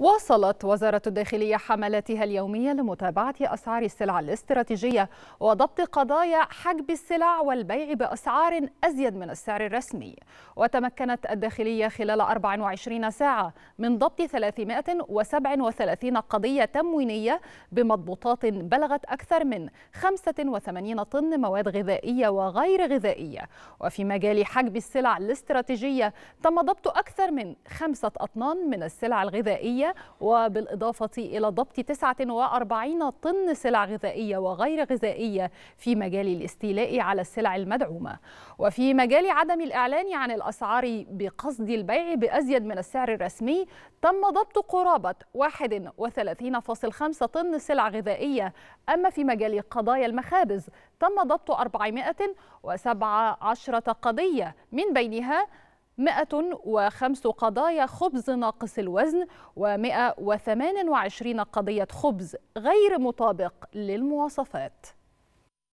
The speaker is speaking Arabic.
واصلت وزارة الداخلية حملاتها اليومية لمتابعة أسعار السلع الاستراتيجية وضبط قضايا حجب السلع والبيع بأسعار أزيد من السعر الرسمي وتمكنت الداخلية خلال 24 ساعة من ضبط 337 قضية تموينية بمضبوطات بلغت أكثر من 85 طن مواد غذائية وغير غذائية وفي مجال حجب السلع الاستراتيجية تم ضبط أكثر من خمسة أطنان من السلع الغذائية وبالإضافة إلى ضبط 49 طن سلع غذائية وغير غذائية في مجال الاستيلاء على السلع المدعومة وفي مجال عدم الإعلان عن الأسعار بقصد البيع بأزيد من السعر الرسمي تم ضبط قرابة 31.5 طن سلع غذائية أما في مجال قضايا المخابز تم ضبط 417 قضية من بينها 105 قضايا خبز ناقص الوزن و128 قضية خبز غير مطابق للمواصفات